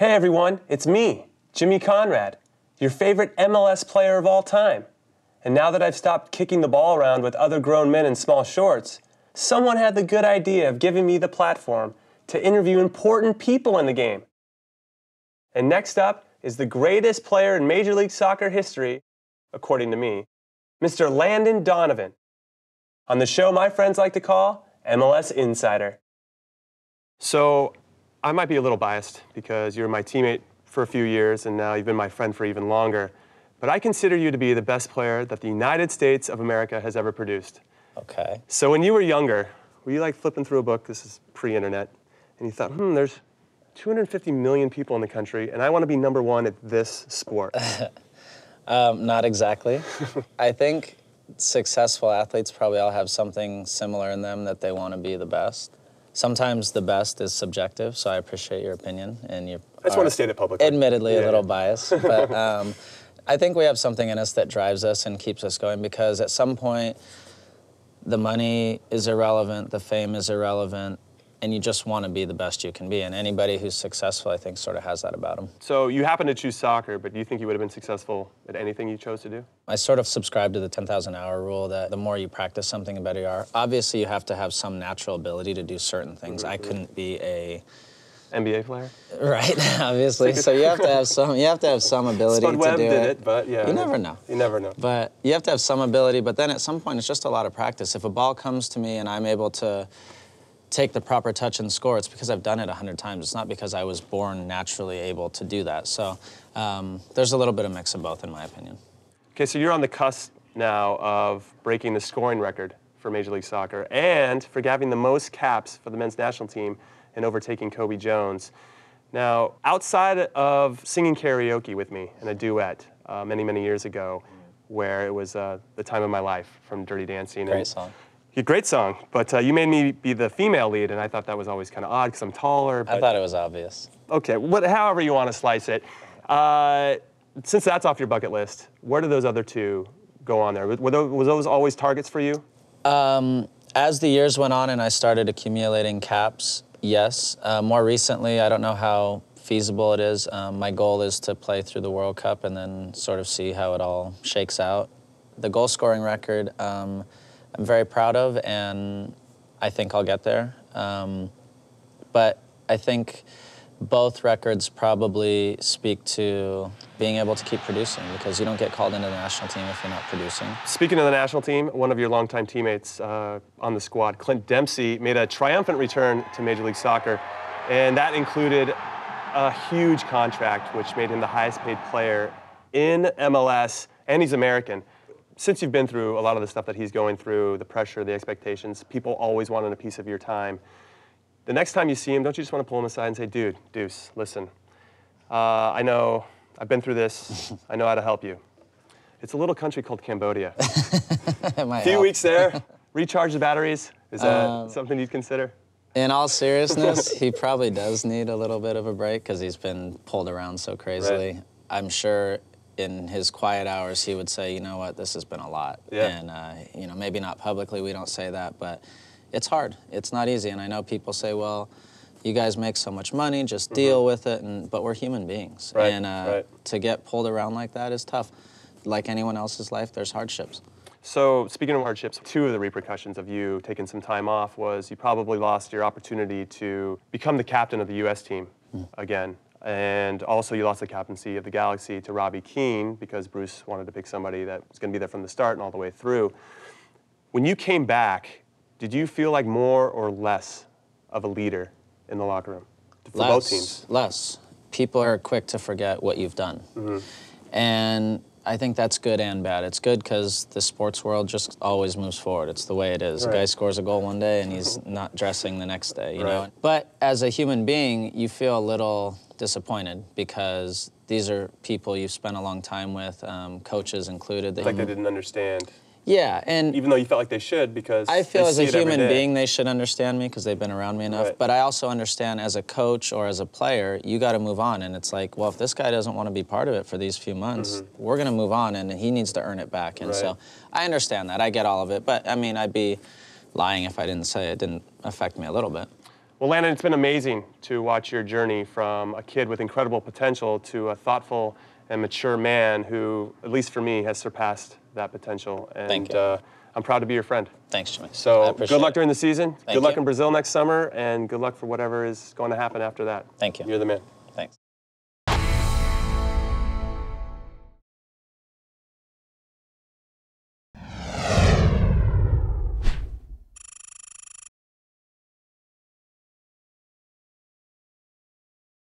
Hey everyone, it's me, Jimmy Conrad, your favorite MLS player of all time. And now that I've stopped kicking the ball around with other grown men in small shorts, someone had the good idea of giving me the platform to interview important people in the game. And next up is the greatest player in Major League Soccer history, according to me, Mr. Landon Donovan. On the show my friends like to call MLS Insider. So I might be a little biased because you're my teammate for a few years and now you've been my friend for even longer. But I consider you to be the best player that the United States of America has ever produced. Okay. So when you were younger, were you like flipping through a book? This is pre internet. And you thought, hmm, there's 250 million people in the country and I want to be number one at this sport. um, not exactly. I think successful athletes probably all have something similar in them that they want to be the best sometimes the best is subjective, so I appreciate your opinion and you. I just want to state it publicly. Admittedly, yeah. a little biased, but um, I think we have something in us that drives us and keeps us going because at some point, the money is irrelevant, the fame is irrelevant, and you just want to be the best you can be. And anybody who's successful, I think, sort of has that about them. So you happen to choose soccer, but do you think you would have been successful at anything you chose to do? I sort of subscribe to the 10,000 hour rule that the more you practice something, the better you are. Obviously, you have to have some natural ability to do certain things. Mm-hmm. I couldn't be a NBA player. Right, obviously. so you have to have some. You have to have some ability Spud to Webb do did it. it. But yeah, you never know. You never know. But you have to have some ability. But then at some point, it's just a lot of practice. If a ball comes to me and I'm able to take the proper touch and score, it's because I've done it a hundred times. It's not because I was born naturally able to do that. So um, there's a little bit of mix of both, in my opinion. Okay, so you're on the cusp now of breaking the scoring record for Major League Soccer and for having the most caps for the men's national team and overtaking Kobe Jones. Now, outside of singing karaoke with me in a duet uh, many, many years ago, where it was uh, the time of my life from Dirty Dancing. Great and, song. Great song, but uh, you made me be the female lead, and I thought that was always kind of odd because I'm taller. But... I thought it was obvious. Okay, what, however you want to slice it. Uh, since that's off your bucket list, where do those other two go on there? Were those, was those always targets for you? Um, as the years went on and I started accumulating caps, yes. Uh, more recently, I don't know how feasible it is. Um, my goal is to play through the World Cup and then sort of see how it all shakes out. The goal scoring record. Um, I'm very proud of, and I think I'll get there. Um, but I think both records probably speak to being able to keep producing because you don't get called into the national team if you're not producing. Speaking of the national team, one of your longtime teammates uh, on the squad, Clint Dempsey, made a triumphant return to Major League Soccer, and that included a huge contract, which made him the highest paid player in MLS, and he's American since you've been through a lot of the stuff that he's going through, the pressure, the expectations, people always wanting a piece of your time. The next time you see him, don't you just want to pull him aside and say, dude, Deuce, listen, uh, I know I've been through this. I know how to help you. It's a little country called Cambodia. a few help. weeks there, recharge the batteries. Is that um, something you'd consider? In all seriousness, he probably does need a little bit of a break because he's been pulled around so crazily. Right. I'm sure in his quiet hours, he would say, you know what, this has been a lot. Yeah. And, uh, you know, maybe not publicly, we don't say that, but it's hard. It's not easy. And I know people say, well, you guys make so much money, just mm -hmm. deal with it. And, but we're human beings. Right. And uh, right. to get pulled around like that is tough. Like anyone else's life, there's hardships. So speaking of hardships, two of the repercussions of you taking some time off was you probably lost your opportunity to become the captain of the U.S. team mm. again. And also you lost the captaincy of the Galaxy to Robbie Keane because Bruce wanted to pick somebody that was going to be there from the start and all the way through. When you came back, did you feel like more or less of a leader in the locker room for less, both teams? Less. People are quick to forget what you've done. Mm-hmm. And I think that's good and bad. It's good because the sports world just always moves forward. It's the way it is. Right. A guy scores a goal one day and he's not dressing the next day, you right. know. But as a human being, you feel a little disappointed because these are people you've spent a long time with, um, coaches included. That like they didn't understand. Yeah, and even though you felt like they should, because I feel as a human being they should understand me because they've been around me enough. Right. But I also understand as a coach or as a player, you got to move on, and it's like, well, if this guy doesn't want to be part of it for these few months, mm -hmm. we're gonna move on, and he needs to earn it back. And right. so I understand that, I get all of it, but I mean, I'd be lying if I didn't say it didn't affect me a little bit. Well, Landon, it's been amazing to watch your journey from a kid with incredible potential to a thoughtful and mature man who, at least for me, has surpassed that potential. And, Thank you. Uh, I'm proud to be your friend. Thanks, Jimmy. So good luck it. during the season. Thank good luck you. in Brazil next summer, and good luck for whatever is going to happen after that. Thank you. You're the man.